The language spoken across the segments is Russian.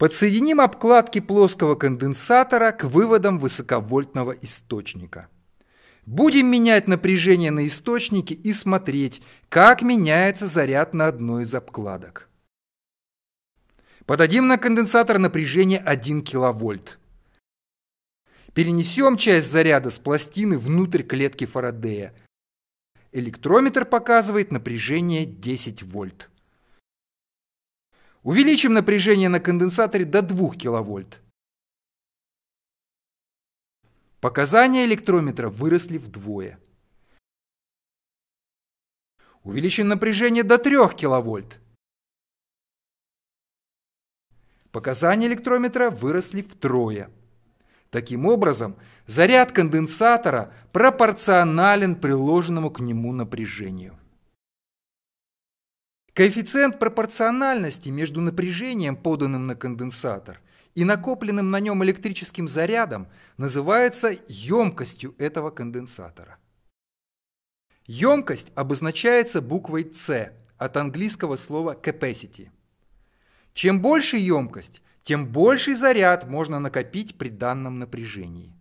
Подсоединим обкладки плоского конденсатора к выводам высоковольтного источника. Будем менять напряжение на источнике и смотреть, как меняется заряд на одной из обкладок. Подадим на конденсатор напряжение 1 киловольт. Перенесем часть заряда с пластины внутрь клетки Фарадея. Электрометр показывает напряжение 10 вольт. Увеличим напряжение на конденсаторе до 2 кВт. Показания электрометра выросли вдвое. Увеличим напряжение до 3 кВт. Показания электрометра выросли втрое. Таким образом, заряд конденсатора пропорционален приложенному к нему напряжению. Коэффициент пропорциональности между напряжением, поданным на конденсатор, и накопленным на нем электрическим зарядом называется емкостью этого конденсатора. Емкость обозначается буквой C от английского слова capacity. Чем больше емкость, тем больший заряд можно накопить при данном напряжении.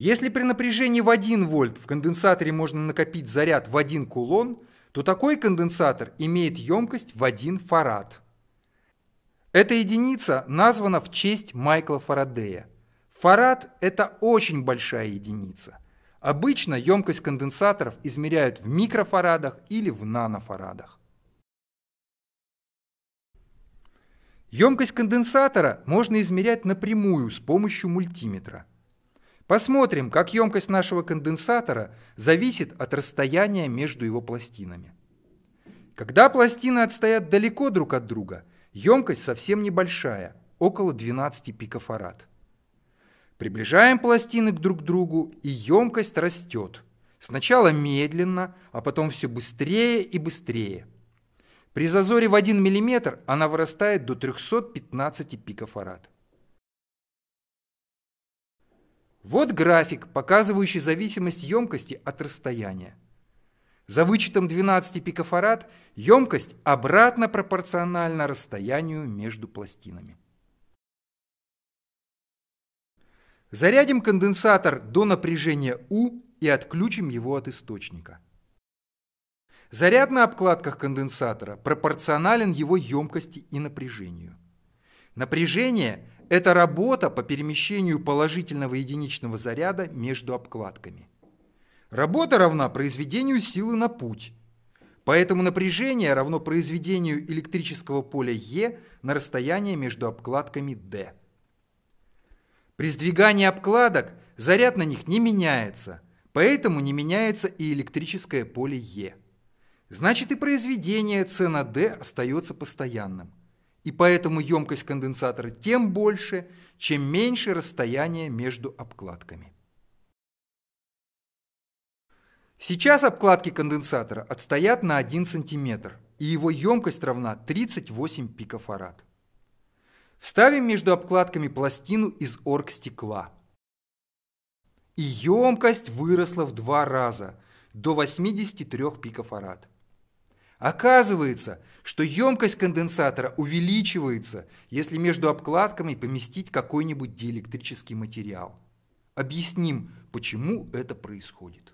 Если при напряжении в 1 вольт в конденсаторе можно накопить заряд в 1 кулон, то такой конденсатор имеет емкость в 1 фарад. Эта единица названа в честь Майкла Фарадея. Фарад – это очень большая единица. Обычно емкость конденсаторов измеряют в микрофарадах или в нанофарадах. Емкость конденсатора можно измерять напрямую с помощью мультиметра. Посмотрим, как емкость нашего конденсатора зависит от расстояния между его пластинами. Когда пластины отстоят далеко друг от друга, емкость совсем небольшая, около 12 пикофарад. Приближаем пластины к друг другу, и емкость растет. Сначала медленно, а потом все быстрее и быстрее. При зазоре в 1 мм она вырастает до 315 пикофарад. Вот график, показывающий зависимость емкости от расстояния. За вычетом 12 пикофарад емкость обратно пропорциональна расстоянию между пластинами. Зарядим конденсатор до напряжения U и отключим его от источника. Заряд на обкладках конденсатора пропорционален его емкости и напряжению. Напряжение – это работа по перемещению положительного единичного заряда между обкладками. Работа равна произведению силы на путь. Поэтому напряжение равно произведению электрического поля Е на расстояние между обкладками D. При сдвигании обкладок заряд на них не меняется, поэтому не меняется и электрическое поле Е. Значит и произведение С на D остается постоянным и поэтому емкость конденсатора тем больше, чем меньше расстояние между обкладками. Сейчас обкладки конденсатора отстоят на 1 см, и его емкость равна 38 пикофарад. Вставим между обкладками пластину из оргстекла. И емкость выросла в два раза, до 83 пикофарад. Оказывается, что емкость конденсатора увеличивается, если между обкладками поместить какой-нибудь диэлектрический материал. Объясним, почему это происходит.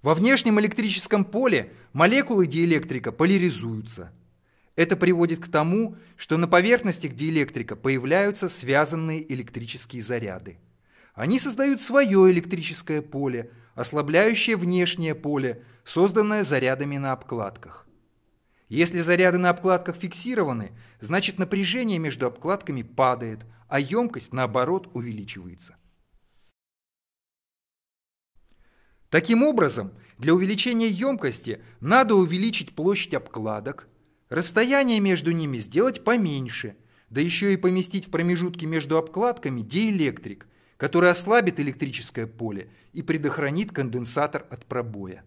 Во внешнем электрическом поле молекулы диэлектрика поляризуются. Это приводит к тому, что на поверхностях диэлектрика появляются связанные электрические заряды. Они создают свое электрическое поле, ослабляющее внешнее поле, созданное зарядами на обкладках. Если заряды на обкладках фиксированы, значит напряжение между обкладками падает, а емкость, наоборот, увеличивается. Таким образом, для увеличения емкости надо увеличить площадь обкладок, расстояние между ними сделать поменьше, да еще и поместить в промежутки между обкладками диэлектрик, который ослабит электрическое поле и предохранит конденсатор от пробоя.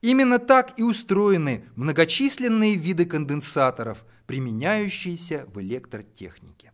Именно так и устроены многочисленные виды конденсаторов, применяющиеся в электротехнике.